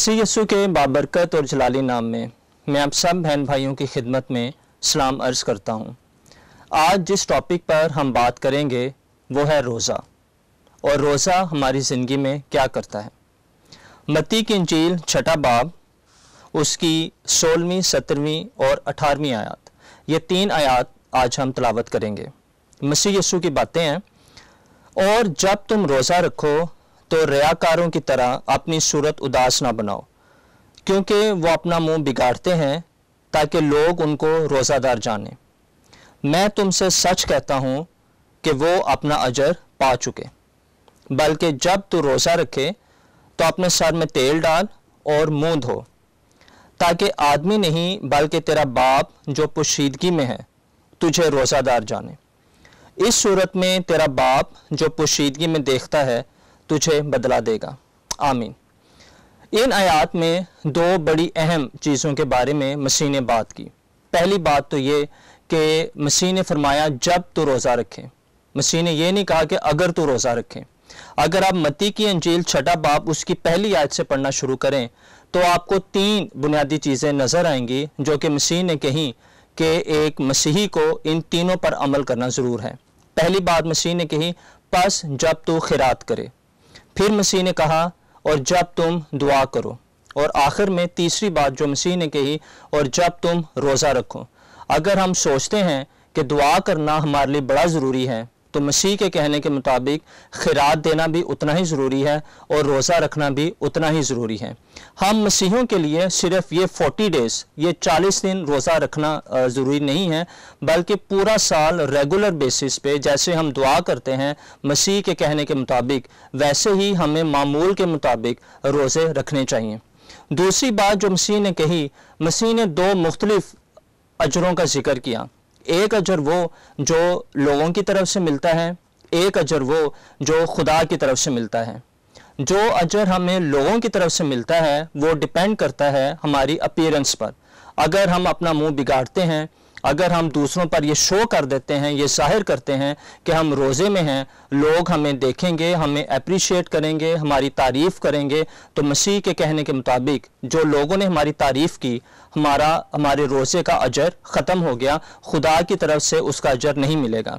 मसीह यसु के बाबरकत और जलाली नाम में मैं आप सब बहन भाइयों की खिदमत में सलाम अर्ज़ करता हूँ आज जिस टॉपिक पर हम बात करेंगे वो है रोज़ा और रोज़ा हमारी ज़िंदगी में क्या करता है मती की इंजील छठा बाब उसकी सोलहवीं सत्रहवीं और अठारहवीं आयात ये तीन आयात आज हम तलावत करेंगे मसीह यसु की बातें हैं और जब तुम रोज़ा रखो तो रयाकारों की तरह अपनी सूरत उदास ना बनाओ क्योंकि वो अपना मुंह बिगाड़ते हैं ताकि लोग उनको रोज़ादार जाने मैं तुमसे सच कहता हूँ कि वो अपना अजर पा चुके बल्कि जब तू रोज़ा रखे तो अपने सर में तेल डाल और मुंह धो ताकि आदमी नहीं बल्कि तेरा बाप जो पोशीदगी में है तुझे रोज़ादार जाने इस सूरत में तेरा बाप जो पोशीदगी में देखता है तुझे बदला देगा आमीन इन आयात में दो बड़ी अहम चीज़ों के बारे में मसीह ने बात की पहली बात तो ये कि मसीह ने फरमाया जब तू रोज़ा रखें मसीह ने यह नहीं कहा कि अगर तू रोज़ा रखें अगर आप मती की अंजील छठा बाप उसकी पहली आयत से पढ़ना शुरू करें तो आपको तीन बुनियादी चीज़ें नज़र आएंगी जो कि मसीह ने कही कि एक मसीही को इन तीनों पर अमल करना ज़रूर है पहली बात मसीह ने कही बस जब तू खिरात करे फिर मसीह ने कहा और जब तुम दुआ करो और आखिर में तीसरी बात जो मसीह ने कही और जब तुम रोज़ा रखो अगर हम सोचते हैं कि दुआ करना हमारे लिए बड़ा ज़रूरी है तो मसीह के कहने के मुताबिक खिरात देना भी उतना ही ज़रूरी है और रोज़ा रखना भी उतना ही ज़रूरी है हम मसीहों के लिए सिर्फ ये 40 डेज़ ये 40 दिन रोज़ा रखना ज़रूरी नहीं है बल्कि पूरा साल रेगुलर बेसिस पे जैसे हम दुआ करते हैं मसीह के कहने के मुताबिक वैसे ही हमें मामूल के मुताबिक रोज़े रखने चाहिए दूसरी बात जो मसीह ने कही मसीह ने दो मुख्तलिफ अजरों का जिक्र किया एक अजर वो जो लोगों की तरफ से मिलता है एक अजर वो जो खुदा की तरफ से मिलता है जो अजर हमें लोगों की तरफ से मिलता है वो डिपेंड करता है हमारी अपीयरेंस पर अगर हम अपना मुंह बिगाड़ते हैं अगर हम दूसरों पर ये शो कर देते हैं ये जाहिर करते हैं कि हम रोज़े में हैं लोग हमें देखेंगे हमें अप्रिशिएट करेंगे हमारी तारीफ़ करेंगे तो मसीह के कहने के मुताबिक जो लोगों ने हमारी तारीफ़ की हमारा हमारे रोज़े का अजर ख़त्म हो गया खुदा की तरफ से उसका अजर नहीं मिलेगा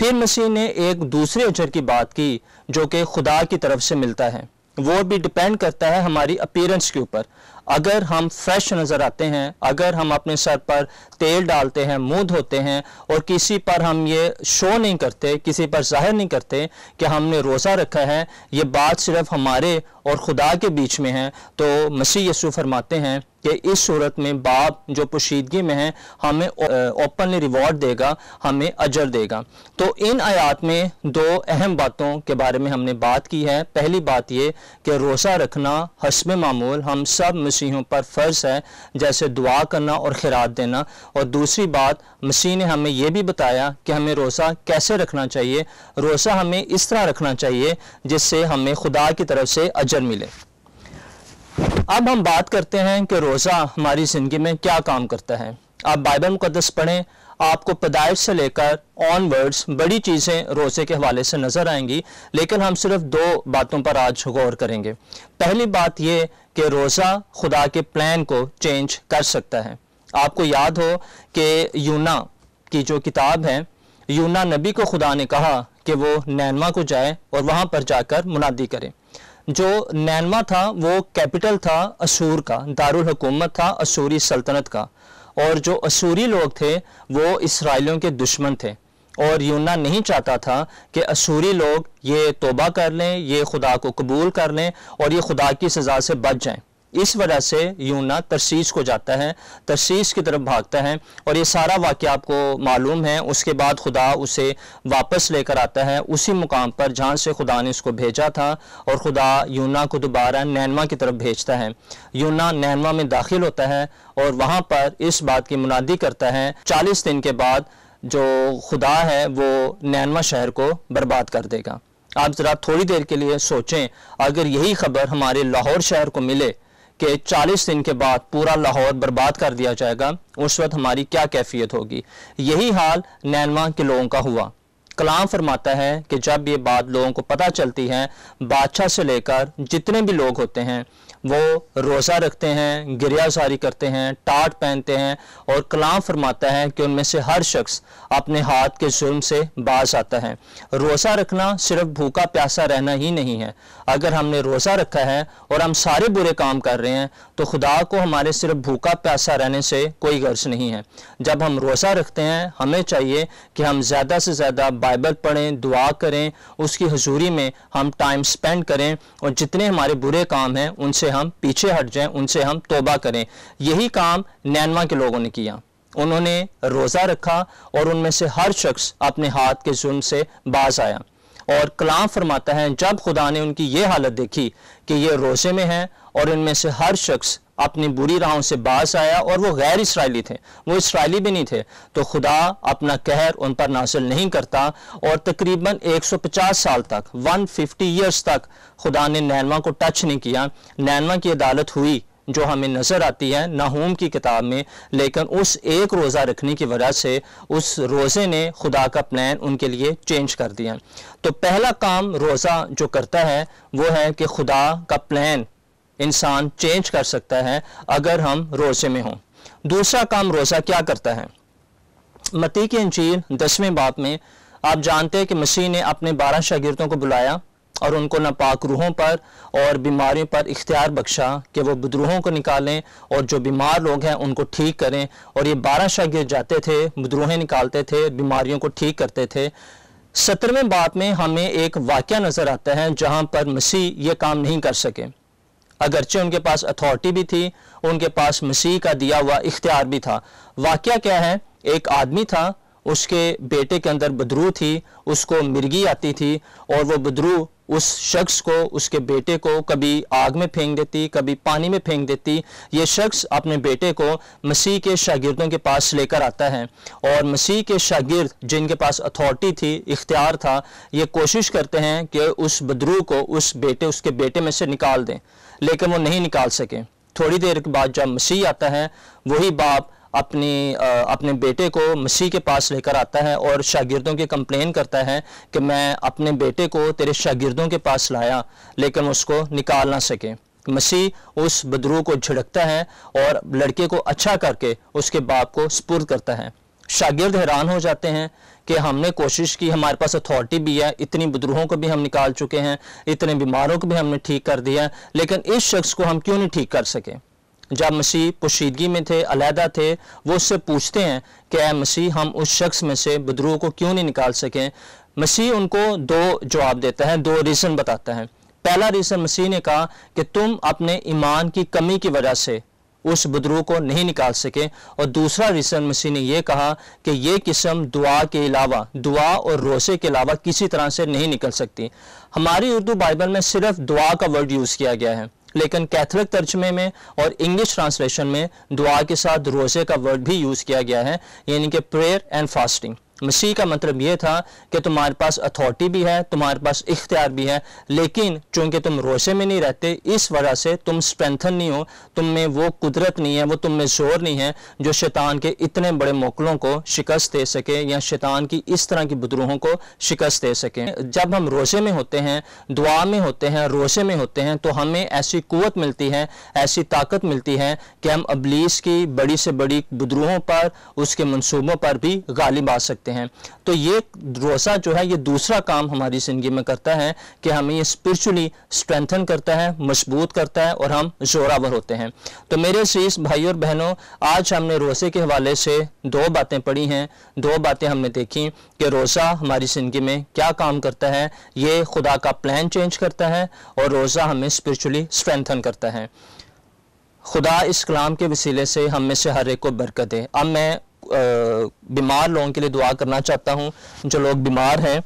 फिर मसीह ने एक दूसरे अजर की बात की जो कि खुदा की तरफ से मिलता है वो भी डिपेंड करता है हमारी अपीयरेंस के ऊपर अगर हम फ्रेश नज़र आते हैं अगर हम अपने सर पर तेल डालते हैं मुंह धोते हैं और किसी पर हम ये शो नहीं करते किसी पर जाहिर नहीं करते कि हमने रोज़ा रखा है ये बात सिर्फ हमारे और खुदा के बीच में है तो मसीह यसू फरमाते हैं कि इस सूरत में बाप जो पोशीदगी में है हमें ओपनली रिवॉर्ड देगा हमें अजर देगा तो इन आयात में दो अहम बातों के बारे में हमने बात की है पहली बात ये कि रोज़ा रखना हसब मामूल हम सब मसीहों पर फ़र्ज है जैसे दुआ करना और खिरात देना और दूसरी बात मसीह ने हमें यह भी बताया कि हमें रोज़ा कैसे रखना चाहिए रोज़ा हमें इस तरह रखना चाहिए जिससे हमें खुदा की तरफ से अजर मिले अब हम बात करते हैं कि रोज़ा हमारी ज़िंदगी में क्या काम करता है आप बाइबल मुकदस पढ़ें आपको पैदाइश से लेकर ऑनवर्ड्स बड़ी चीज़ें रोज़े के हवाले से नज़र आएंगी लेकिन हम सिर्फ दो बातों पर आज गौर करेंगे पहली बात यह कि रोज़ा खुदा के प्लान को चेंज कर सकता है आपको याद हो कि यूना की जो किताब है यूना नबी को खुदा ने कहा कि वो नैनवा को जाए और वहाँ पर जाकर मुनादी करें जो नैनवा था वो कैपिटल था असूर का दारुल हुकूमत था असूरी सल्तनत का और जो असूरी लोग थे वो इसराइलियों के दुश्मन थे और यूना नहीं चाहता था कि असूरी लोग ये तोबा कर लें ये खुदा को कबूल कर लें और ये खुदा की सज़ा से बच जाएं इस वजह से यूना तरसीस को जाता है तरसीस की तरफ भागता है और ये सारा वाक्य आपको मालूम है उसके बाद खुदा उसे वापस लेकर आता है उसी मुकाम पर जहाँ से खुदा ने उसको भेजा था और खुदा यूना को दोबारा नैनवा की तरफ भेजता है यूना नैनवा में दाखिल होता है और वहाँ पर इस बात की मुनादी करता है चालीस दिन के बाद जो खुदा है वो नैनवा शहर को बर्बाद कर देगा आप ज़रा थोड़ी देर के लिए सोचें अगर यही खबर हमारे लाहौर शहर को मिले कि 40 दिन के बाद पूरा लाहौर बर्बाद कर दिया जाएगा उस वक्त हमारी क्या कैफियत होगी यही हाल नैनवा के लोगों का हुआ कलाम फरमाता है कि जब ये बात लोगों को पता चलती है बादशाह से लेकर जितने भी लोग होते हैं वो रोज़ा रखते हैं गिरियाजारी करते हैं टाट पहनते हैं और कलाम फरमाता है कि उनमें से हर शख्स अपने हाथ के जुल्म से बाज आता है रोज़ा रखना सिर्फ भूखा प्यासा रहना ही नहीं है अगर हमने रोज़ा रखा है और हम सारे बुरे काम कर रहे हैं तो खुदा को हमारे सिर्फ भूखा प्यासा रहने से कोई गर्ज नहीं है जब हम रोज़ा रखते हैं हमें चाहिए कि हम ज़्यादा से ज़्यादा बाइबल पढ़ें दुआ करें उसकी हजूरी में हम टाइम स्पेंड करें और जितने हमारे बुरे काम हैं उनसे हम पीछे हट जाएं उनसे हम तोबा करें यही काम नैनवा के लोगों ने किया उन्होंने रोज़ा रखा और उनमें से हर शख्स अपने हाथ के जुर्म से बाज आया और कलाम फरमाता है जब खुदा ने उनकी ये हालत देखी कि ये रोज़े में हैं और इनमें से हर शख्स अपनी बुरी राहों से बास आया और वो गैर इसराइली थे वो इसराइली भी नहीं थे तो खुदा अपना कहर उन पर नासिल नहीं करता और तकरीबन 150 साल तक 150 ईयर्स तक खुदा ने नैनवा को टच नहीं किया नैनवा की अदालत हुई जो हमें नज़र आती है नाहूम की किताब में लेकिन उस एक रोज़ा रखने की वजह से उस रोज़े ने खुदा का प्लान उनके लिए चेंज कर दिया तो पहला काम रोज़ा जो करता है वो है कि खुदा का प्लान इंसान चेंज कर सकता है अगर हम रोज़े में हों दूसरा काम रोज़ा क्या करता है मती की अंजीर दसवें बाप में आप जानते हैं कि मसीह ने अपने बारह शागिर्दों को बुलाया और उनको नापाक रूहों पर और बीमारियों पर इख्तियार बख्शा कि वो बुद्रूहों को निकालें और जो बीमार लोग हैं उनको ठीक करें और ये बारह शागिर्द जाते थे बदरूहें निकालते थे बीमारियों को ठीक करते थे सत्रहवें बाप में हमें एक वाक्य नज़र आता है जहां पर मसीह ये काम नहीं कर सके अगरचे उनके पास अथॉरिटी भी थी उनके पास मसीह का दिया हुआ इख्तियार भी था वाक्य क्या है एक आदमी था उसके बेटे के अंदर बदरू थी उसको मिर्गी आती थी और वो बदरू उस शख्स को उसके बेटे को कभी आग में फेंक देती कभी पानी में फेंक देती ये शख्स अपने बेटे को मसीह के शागिर्दों के पास लेकर आता है और मसीह के शागिर्द जिनके पास अथॉरिटी थी इख्तियार था ये कोशिश करते हैं कि उस बदरू को उस बेटे उसके बेटे में से निकाल दें लेकिन वो नहीं निकाल सके थोड़ी देर के बाद जब मसीह आता है वही बाप अपनी अपने बेटे को मसीह के पास लेकर आता है और शागिर्दों की कंप्लेन करता है कि मैं अपने बेटे को तेरे शागिर्दों के पास लाया लेकिन उसको निकाल ना सके मसीह उस बदरू को झिड़कता है और लड़के को अच्छा करके उसके बाप को सपुर्द करता है शागिर्द हैरान हो जाते हैं कि हमने कोशिश की हमारे पास अथॉरिटी भी है इतनी बुद्रोहों को भी हम निकाल चुके हैं इतने बीमारों को भी हमने ठीक कर दिया है लेकिन इस शख्स को हम क्यों नहीं ठीक कर सके जब मसीह पोशीदगी में थे अलहदा थे वो उससे पूछते हैं कि ए मसीह हम उस शख्स में से बदरूह को क्यों नहीं निकाल सकें मसीह उनको दो जवाब देता है दो रीज़न बताता है पहला रीज़न मसीह ने कहा कि तुम अपने ईमान की कमी की वजह से उस बदरू को नहीं निकाल सके और दूसरा रिसन मसीह ने यह कहा कि यह किस्म दुआ के अलावा दुआ और रोसे के अलावा किसी तरह से नहीं निकल सकती हमारी उर्दू बाइबल में सिर्फ दुआ का वर्ड यूज़ किया गया है लेकिन कैथलिक तर्जमे में और इंग्लिश ट्रांसलेशन में दुआ के साथ रोजे का वर्ड भी यूज़ किया गया है यानी कि प्रेयर एंड फास्टिंग मसीह का मतलब यह था कि तुम्हारे पास अथॉरिटी भी है तुम्हारे पास इख्तियार भी है लेकिन चूंकि तुम रोशे में नहीं रहते इस वजह से तुम स्ट्रेंथन नहीं हो तुम में वो कुदरत नहीं है वो तुम में जोर नहीं है जो शैतान के इतने बड़े मोकलों को शिकस्त दे सके या शैतान की इस तरह की बदरूहों को शिकस्त दे सके जब हम रोशे में होते हैं दुआ में होते हैं रोशे में होते हैं तो हमें ऐसी कुत मिलती है ऐसी ताकत मिलती है कि हम अबलीस की बड़ी से बड़ी बदरूहों पर उसके मनसूबों पर भी गालिब आ सकते सकते हैं तो ये रोज़ा जो है ये दूसरा काम हमारी ज़िंदगी में करता है कि हमें ये स्पिरिचुअली स्ट्रेंथन करता है मजबूत करता है और हम जोरावर होते हैं तो मेरे शीस भाई और बहनों आज हमने रोज़े के हवाले से दो बातें पढ़ी हैं दो बातें हमने देखी कि रोज़ा हमारी ज़िंदगी में क्या काम करता है ये खुदा का प्लान चेंज करता है और रोज़ा हमें स्परिचुअली स्ट्रेंथन करता है खुदा इस कलाम के वसीले से हम में से हर एक को बरकत दे अब मैं बीमार लोगों के लिए दुआ करना चाहता हूँ जो लोग बीमार हैं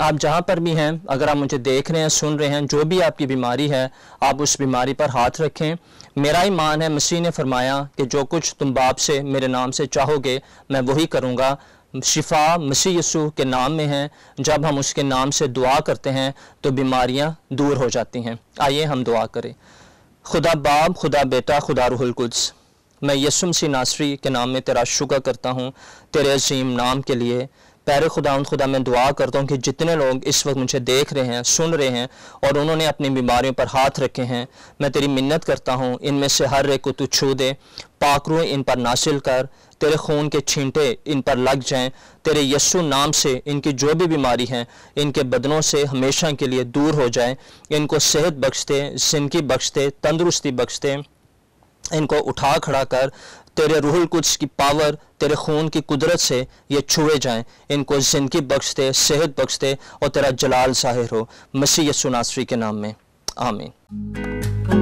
आप जहाँ पर भी हैं अगर आप मुझे देख रहे हैं सुन रहे हैं जो भी आपकी बीमारी है आप उस बीमारी पर हाथ रखें मेरा ही मान है मसीह ने फरमाया कि जो कुछ तुम बाप से मेरे नाम से चाहोगे मैं वही करूँगा शिफा मसीह यसू के नाम में है जब हम उसके नाम से दुआ करते हैं तो बीमारियाँ दूर हो जाती हैं आइए हम दुआ करें खुदा बाप खुदा बेटा खुदा रुहलकुद्स मैं यसुम सी नासरी के नाम में तेरा शुक्र करता हूँ तेरे अजीम नाम के लिए पैर खुदा उन खुदा मैं दुआ करता हूँ कि जितने लोग इस वक्त मुझे देख रहे हैं सुन रहे हैं और उन्होंने अपनी बीमारियों पर हाथ रखे हैं मैं तेरी मिन्नत करता हूँ इनमें से हर एक को तू छू दे पाकरू इन पर नासिल कर तेरे खून के छींटे इन पर लग जाएं तेरे यस्सु नाम से इनकी जो भी बीमारी है इनके बदनों से हमेशा के लिए दूर हो जाए इनको सेहत बख्शते जिंदगी बख्शते तंदुरुस्ती दें इनको उठा खड़ा कर तेरे रूहुल कुछ की पावर तेरे खून की कुदरत से ये छुए जाएं इनको ज़िंदगी बख्श दे सेहत बख्श दे और तेरा जलाल ज़ाहिर हो मसीह यसु नासरी के नाम में आमीन